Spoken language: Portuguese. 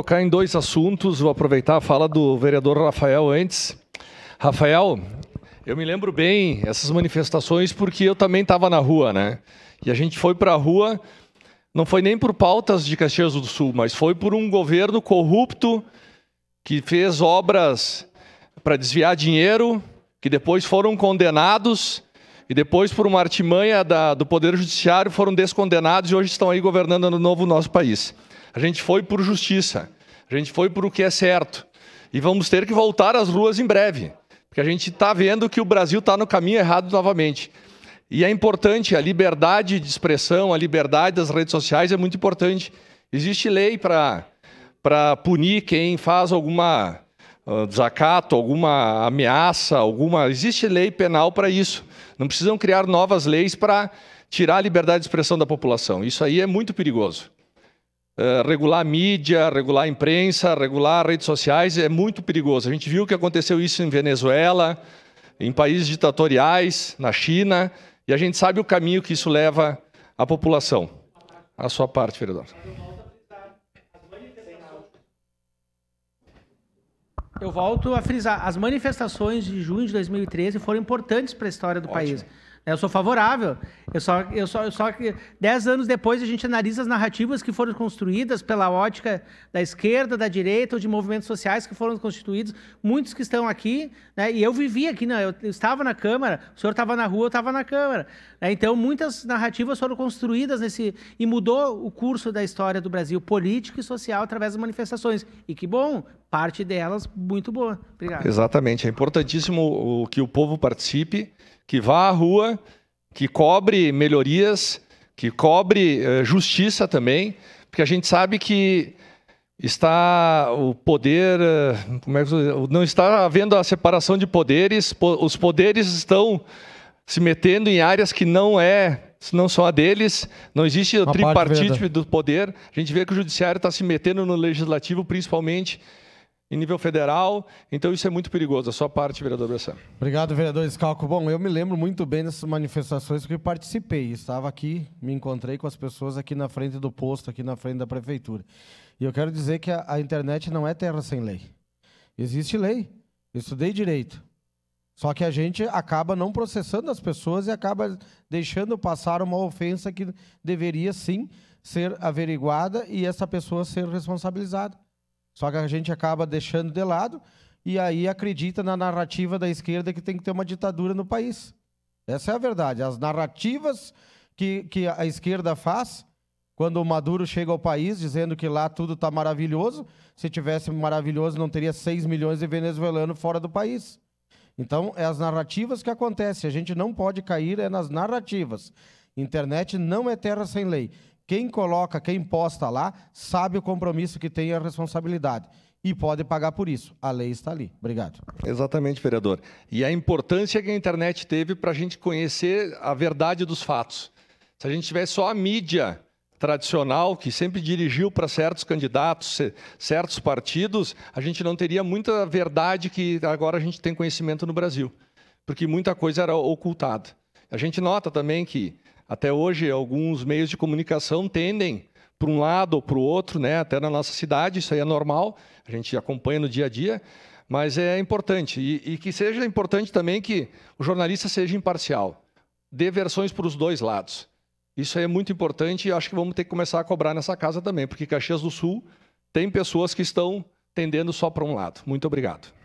tocar em dois assuntos. Vou aproveitar a fala do vereador Rafael antes. Rafael, eu me lembro bem essas manifestações porque eu também estava na rua, né? E a gente foi para a rua, não foi nem por pautas de Caxias do Sul, mas foi por um governo corrupto que fez obras para desviar dinheiro, que depois foram condenados e depois por uma artimanha da, do Poder Judiciário foram descondenados e hoje estão aí governando no novo nosso país. A gente foi por justiça. A gente foi por o que é certo. E vamos ter que voltar às ruas em breve. Porque a gente está vendo que o Brasil está no caminho errado novamente. E é importante, a liberdade de expressão, a liberdade das redes sociais é muito importante. Existe lei para punir quem faz alguma uh, desacato, alguma ameaça, alguma. Existe lei penal para isso. Não precisam criar novas leis para tirar a liberdade de expressão da população. Isso aí é muito perigoso. Eh, regular a mídia, regular a imprensa, regular redes sociais é muito perigoso. A gente viu que aconteceu isso em Venezuela, em países ditatoriais, na China, e a gente sabe o caminho que isso leva à população. A sua parte, vereador. Eu volto a frisar, as manifestações de junho de 2013 foram importantes para a história do Ótimo. país. Eu sou favorável. Eu só, eu só, eu só que dez anos depois a gente analisa as narrativas que foram construídas pela ótica da esquerda, da direita ou de movimentos sociais que foram constituídos, muitos que estão aqui, né? E eu vivi aqui, né? eu estava na Câmara, o senhor estava na rua, eu estava na Câmara. Né? Então muitas narrativas foram construídas nesse e mudou o curso da história do Brasil político e social através das manifestações. E que bom, parte delas muito boa. Obrigado. Exatamente, é importantíssimo o que o povo participe que vá à rua, que cobre melhorias, que cobre uh, justiça também, porque a gente sabe que está o poder, eh, como é que não está havendo a separação de poderes, os poderes estão se metendo em áreas que não é, não são a deles, não existe o tripartite do poder. A gente vê que o judiciário está se metendo no legislativo, principalmente em nível federal. Então isso é muito perigoso. A sua parte, vereador Bressan. Obrigado, vereador Escalco. Bom, eu me lembro muito bem dessas manifestações que participei. Estava aqui, me encontrei com as pessoas aqui na frente do posto, aqui na frente da prefeitura. E eu quero dizer que a, a internet não é terra sem lei. Existe lei. Eu estudei direito. Só que a gente acaba não processando as pessoas e acaba deixando passar uma ofensa que deveria sim ser averiguada e essa pessoa ser responsabilizada. Só que a gente acaba deixando de lado e aí acredita na narrativa da esquerda que tem que ter uma ditadura no país. Essa é a verdade. As narrativas que, que a esquerda faz quando o Maduro chega ao país dizendo que lá tudo está maravilhoso. Se tivesse maravilhoso, não teria 6 milhões de venezuelanos fora do país. Então, é as narrativas que acontecem. A gente não pode cair é nas narrativas. Internet não é terra sem lei. Quem coloca, quem posta lá, sabe o compromisso que tem e a responsabilidade. E pode pagar por isso. A lei está ali. Obrigado. Exatamente, vereador. E a importância que a internet teve para a gente conhecer a verdade dos fatos. Se a gente tivesse só a mídia tradicional, que sempre dirigiu para certos candidatos, certos partidos, a gente não teria muita verdade que agora a gente tem conhecimento no Brasil, porque muita coisa era ocultada. A gente nota também que até hoje, alguns meios de comunicação tendem para um lado ou para o outro, né? até na nossa cidade, isso aí é normal, a gente acompanha no dia a dia, mas é importante. E, e que seja importante também que o jornalista seja imparcial, dê versões para os dois lados. Isso aí é muito importante e acho que vamos ter que começar a cobrar nessa casa também, porque Caxias do Sul tem pessoas que estão tendendo só para um lado. Muito obrigado.